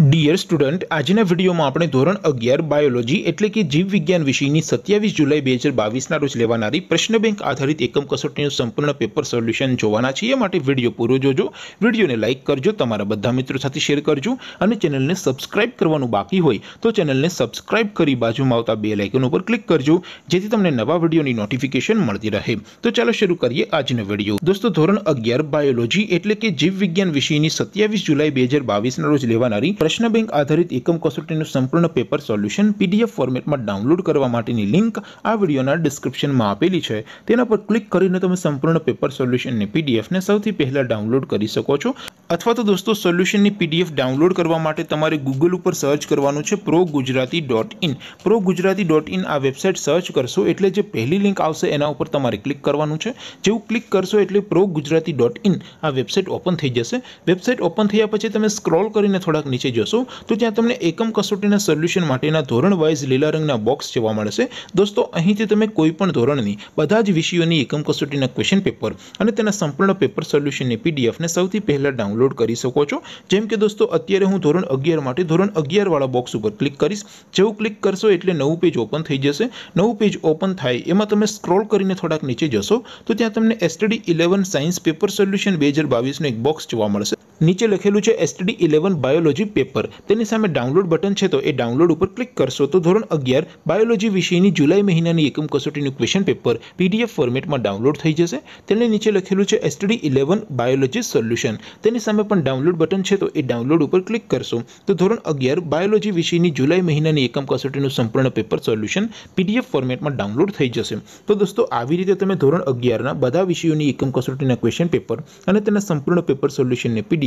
dear student આજના વિડિયોમાં આપણે ધોરણ 11 બાયોલોજી એટલે કે જીવવિજ્ઞાન વિષયની 27 જુલાઈ 2022 ના રોજ લેવાણારી પ્રશ્ન બેંક આધારિત એકમ કસોટીનું સંપૂર્ણ પેપર સોલ્યુશન જોવાના છે એટલે વિડિયો પૂરો જોજો વિડિયોને લાઈક કરજો તમારા બધા મિત્રો સાથે શેર કરજો અને ચેનલને સબ્સ્ક્રાઇબ કરવાનું બાકી હોય તો ચેનલને સબ્સ્ક્રાઇબ કરી બાજુમાં આવતા બેલ આઇકન ઉપર ક્લિક કરજો જેથી તમને નવા વિડિયોની નોટિફિકેશન મળતી રહે તો ચાલો શરૂ કરીએ આજનો વિડિયો દોસ્તો ધોરણ 11 બાયોલોજી એટલે કે જીવવિજ્ઞાન વિષયની 27 જુલાઈ 2022 ના રોજ લેવાણારી શના બેંક આધારિત એકમ કસોટીનું સંપૂર્ણ પેપર સોલ્યુશન પીડીએફ ફોર્મેટમાં ડાઉનલોડ કરવા માટેની લિંક આ વિડિયોના ડિસ્ક્રિપ્શનમાં આપેલી છે તેના પર ક્લિક કરીને તમે સંપૂર્ણ પેપર સોલ્યુશન ને પીડીએફ ને સૌથી પહેલા ડાઉનલોડ કરી શકો છો અથવા તો દોસ્તો સોલ્યુશન ની પીડીએફ ડાઉનલોડ કરવા માટે તમારે Google ઉપર સર્ચ કરવાનું છે progujarati.in progujarati.in આ વેબસાઈટ સર્ચ કરશો એટલે જે પહેલી લિંક આવશે એના ઉપર તમારે ક્લિક કરવાનું છે જેવું ક્લિક કરશો એટલે progujarati.in આ વેબસાઈટ ઓપન થઈ જશે વેબસાઈટ ઓપન થયા પછી તમે સ્ક્રોલ કરીને થોડા જોસો તો જ્યાં તમને એકમ કસોટીના સોલ્યુશન માટેના ધોરણ વાઇઝ લીલા રંગના બોક્સ જોવા મળશે દોસ્તો અહીંથી તમે કોઈ પણ ધોરણની બધા જ વિષયોની એકમ કસોટીના ક્વેશ્ચન પેપર અને તેના સંપૂર્ણ પેપર સોલ્યુશન એ پی ڈیએફ ને સૌથી પહેલા ડાઉનલોડ કરી શકો છો જેમ કે દોસ્તો અત્યારે હું ધોરણ 11 માટે ધોરણ 11 વાળો બોક્સ ઉપર ક્લિક કરીશ જેવું ક્લિક કરશો એટલે નવું પેજ ઓપન થઈ જશે નવું પેજ ઓપન થાય એમાં તમે સ્ક્રોલ કરીને થોડાક નીચે જશો તો ત્યાં તમને STD 11 સાયન્સ પેપર સોલ્યુશન 2022 નો એક બોક્સ જોવા મળશે નીચે લખેલું છે STD 11 बायोलॉजी પેપર તેની સામે ડાઉનલોડ બટન છે તો એ ડાઉનલોડ ઉપર ક્લિક કરશો તો ધોરણ 11 बायोलॉजी વિષયની જુલાઈ મહિનાની એકમ કસોટીનું ક્વેશ્ચન પેપર PDF ફોર્મેટમાં ડાઉનલોડ થઈ જશે તેની નીચે લખેલું છે STD 11 बायोलॉजी સોલ્યુશન તેની સામે પણ ડાઉનલોડ બટન છે તો એ ડાઉનલોડ ઉપર ક્લિક કરશો તો ધોરણ 11 बायोलॉजी વિષયની જુલાઈ મહિનાની એકમ કસોટીનું સંપૂર્ણ પેપર સોલ્યુશન PDF ફોર્મેટમાં ડાઉનલોડ થઈ જશે તો દોસ્તો આવી રીતે તમે ધોરણ 11 ના બધા વિષયોની એકમ કસોટીના ક્વેશ્ચન પેપર અને તેના સંપૂર્ણ પેપર સોલ્યુશનને પી